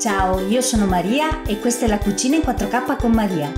Ciao, io sono Maria e questa è la cucina in 4K con Maria.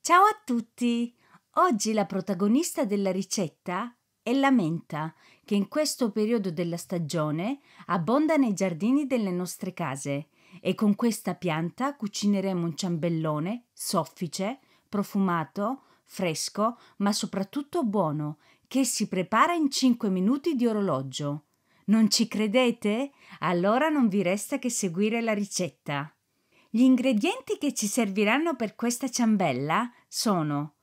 Ciao a tutti! Oggi la protagonista della ricetta è la menta, che in questo periodo della stagione abbonda nei giardini delle nostre case e con questa pianta cucineremo un ciambellone soffice, profumato, fresco, ma soprattutto buono, che si prepara in 5 minuti di orologio. Non ci credete? Allora non vi resta che seguire la ricetta. Gli ingredienti che ci serviranno per questa ciambella sono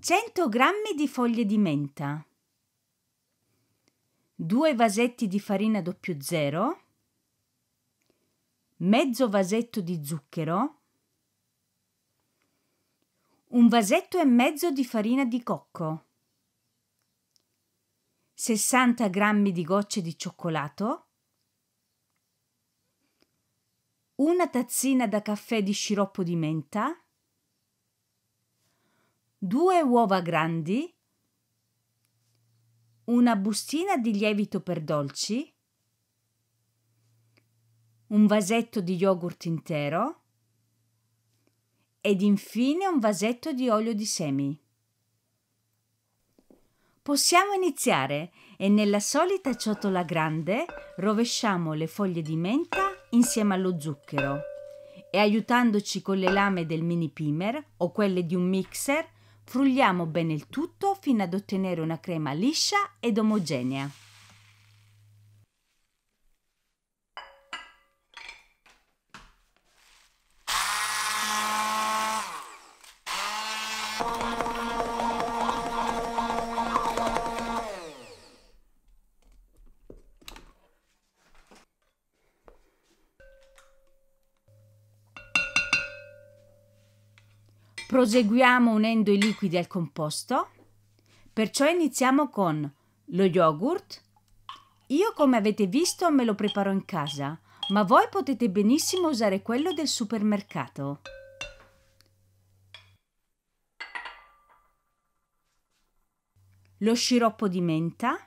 100 g di foglie di menta, 2 vasetti di farina doppio zero, mezzo vasetto di zucchero, un vasetto e mezzo di farina di cocco, 60 g di gocce di cioccolato, una tazzina da caffè di sciroppo di menta, due uova grandi, una bustina di lievito per dolci, un vasetto di yogurt intero ed infine un vasetto di olio di semi. Possiamo iniziare e nella solita ciotola grande rovesciamo le foglie di menta insieme allo zucchero e aiutandoci con le lame del mini pimer o quelle di un mixer frulliamo bene il tutto fino ad ottenere una crema liscia ed omogenea. Thank Proseguiamo unendo i liquidi al composto, perciò iniziamo con lo yogurt. Io come avete visto me lo preparo in casa, ma voi potete benissimo usare quello del supermercato. Lo sciroppo di menta.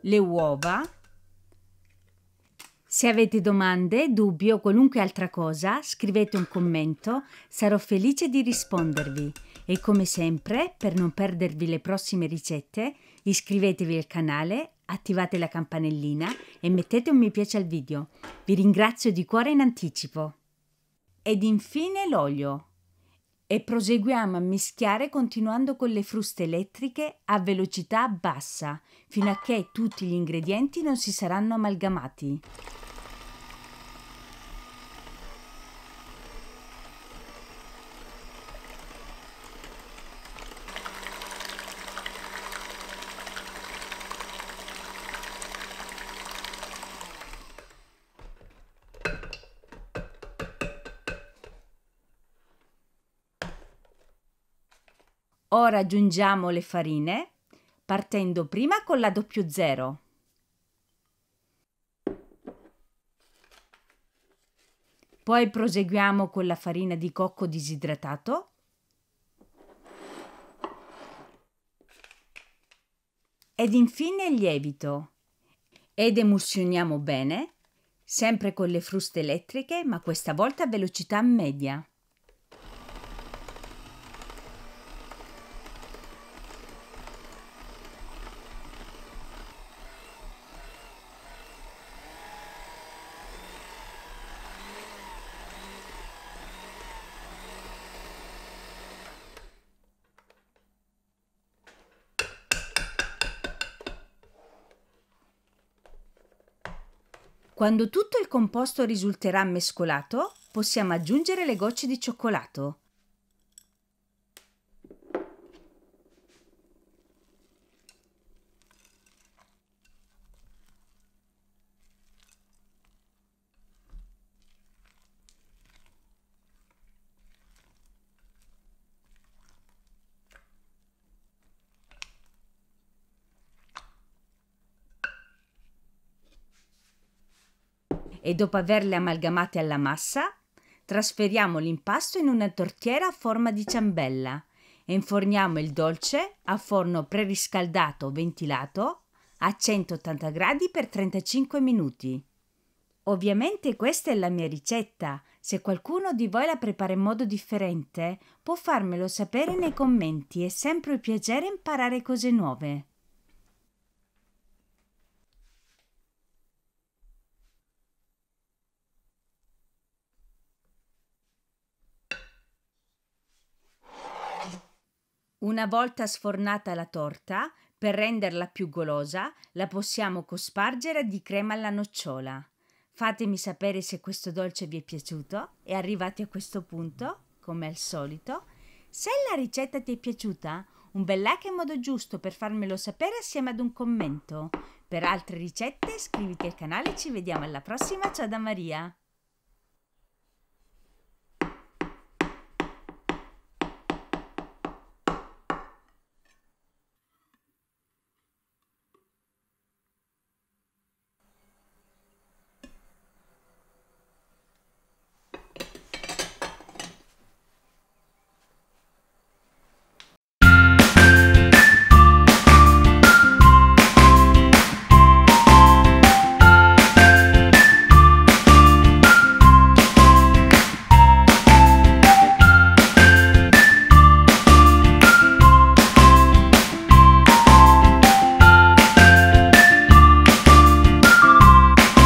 Le uova. Se avete domande, dubbi o qualunque altra cosa, scrivete un commento, sarò felice di rispondervi. E come sempre, per non perdervi le prossime ricette, iscrivetevi al canale, attivate la campanellina e mettete un mi piace al video. Vi ringrazio di cuore in anticipo. Ed infine l'olio. E proseguiamo a mischiare continuando con le fruste elettriche a velocità bassa, fino a che tutti gli ingredienti non si saranno amalgamati. Ora aggiungiamo le farine partendo prima con la doppio zero. Poi proseguiamo con la farina di cocco disidratato. Ed infine il lievito. Ed emulsioniamo bene, sempre con le fruste elettriche, ma questa volta a velocità media. Quando tutto il composto risulterà mescolato, possiamo aggiungere le gocce di cioccolato. e dopo averle amalgamate alla massa, trasferiamo l'impasto in una tortiera a forma di ciambella e inforniamo il dolce a forno preriscaldato o ventilato a 180 gradi per 35 minuti. Ovviamente questa è la mia ricetta, se qualcuno di voi la prepara in modo differente può farmelo sapere nei commenti, è sempre un piacere imparare cose nuove. Una volta sfornata la torta, per renderla più golosa, la possiamo cospargere di crema alla nocciola. Fatemi sapere se questo dolce vi è piaciuto e arrivati a questo punto, come al solito, se la ricetta ti è piaciuta, un bel like è il modo giusto per farmelo sapere assieme ad un commento. Per altre ricette iscriviti al canale e ci vediamo alla prossima, ciao da Maria!